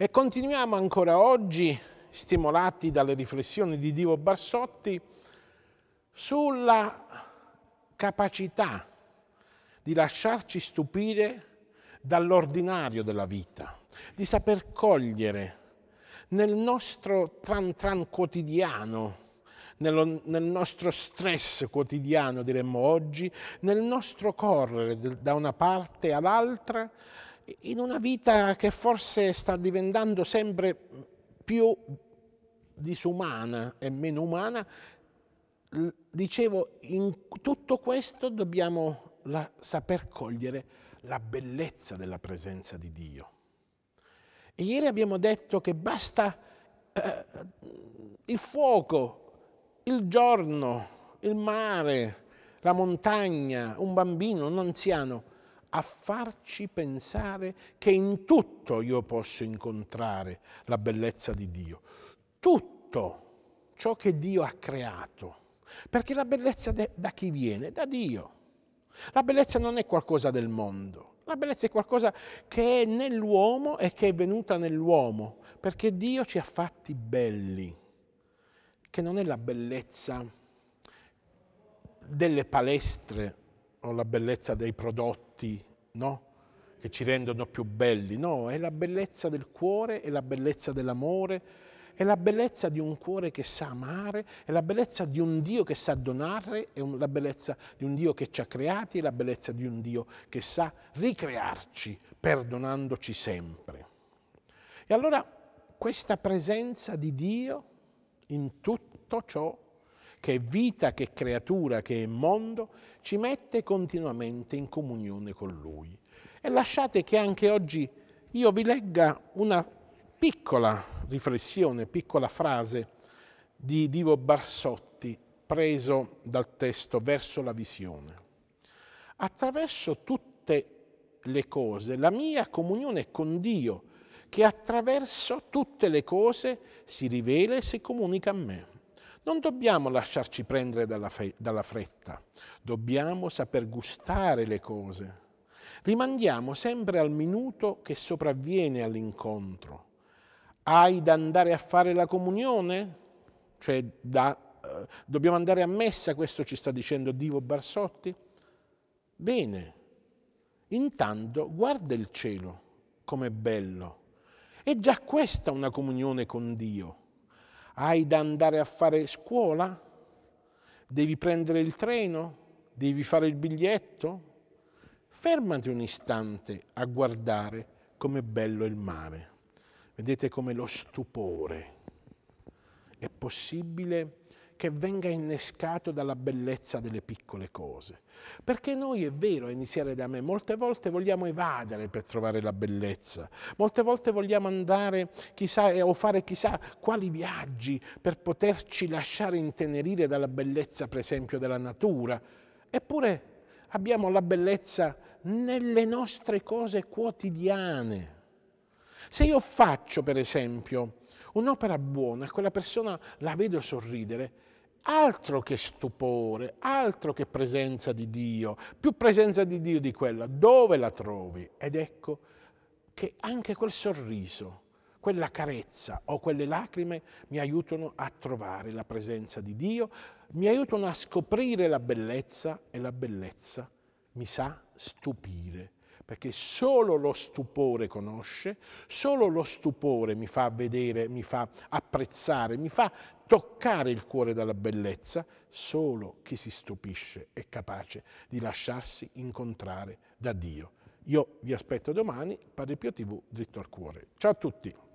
E continuiamo ancora oggi, stimolati dalle riflessioni di Dio Barsotti, sulla capacità di lasciarci stupire dall'ordinario della vita, di saper cogliere nel nostro tran tran quotidiano, nello, nel nostro stress quotidiano, diremmo oggi, nel nostro correre da una parte all'altra, in una vita che forse sta diventando sempre più disumana e meno umana, dicevo, in tutto questo dobbiamo la, saper cogliere la bellezza della presenza di Dio. E ieri abbiamo detto che basta eh, il fuoco, il giorno, il mare, la montagna, un bambino, un anziano, a farci pensare che in tutto io posso incontrare la bellezza di Dio. Tutto ciò che Dio ha creato. Perché la bellezza da chi viene? Da Dio. La bellezza non è qualcosa del mondo, la bellezza è qualcosa che è nell'uomo e che è venuta nell'uomo, perché Dio ci ha fatti belli, che non è la bellezza delle palestre o la bellezza dei prodotti, no? che ci rendono più belli, no, è la bellezza del cuore, è la bellezza dell'amore, è la bellezza di un cuore che sa amare, è la bellezza di un Dio che sa donare, è la bellezza di un Dio che ci ha creati, è la bellezza di un Dio che sa ricrearci, perdonandoci sempre. E allora questa presenza di Dio in tutto ciò che è vita, che è creatura, che è mondo, ci mette continuamente in comunione con Lui. E lasciate che anche oggi io vi legga una piccola riflessione, piccola frase di Divo Barsotti, preso dal testo Verso la visione. Attraverso tutte le cose, la mia comunione è con Dio, che attraverso tutte le cose si rivela e si comunica a me. Non dobbiamo lasciarci prendere dalla, fe- dalla fretta, dobbiamo saper gustare le cose. Rimandiamo sempre al minuto che sopravviene all'incontro. Hai da andare a fare la comunione? Cioè da, eh, dobbiamo andare a messa, questo ci sta dicendo Divo Barsotti? Bene, intanto guarda il cielo, com'è bello. È già questa una comunione con Dio hai da andare a fare scuola? Devi prendere il treno? Devi fare il biglietto? Fermati un istante a guardare com'è bello il mare. Vedete come lo stupore. È possibile che venga innescato dalla bellezza delle piccole cose. Perché noi è vero, iniziare da me, molte volte vogliamo evadere per trovare la bellezza, molte volte vogliamo andare chissà eh, o fare chissà quali viaggi per poterci lasciare intenerire dalla bellezza, per esempio, della natura. Eppure abbiamo la bellezza nelle nostre cose quotidiane. Se io faccio, per esempio, Un'opera buona, quella persona la vedo sorridere, altro che stupore, altro che presenza di Dio, più presenza di Dio di quella, dove la trovi? Ed ecco che anche quel sorriso, quella carezza o quelle lacrime mi aiutano a trovare la presenza di Dio, mi aiutano a scoprire la bellezza e la bellezza mi sa stupire perché solo lo stupore conosce, solo lo stupore mi fa vedere, mi fa apprezzare, mi fa toccare il cuore dalla bellezza, solo chi si stupisce è capace di lasciarsi incontrare da Dio. Io vi aspetto domani, Padre Pio TV, dritto al cuore. Ciao a tutti!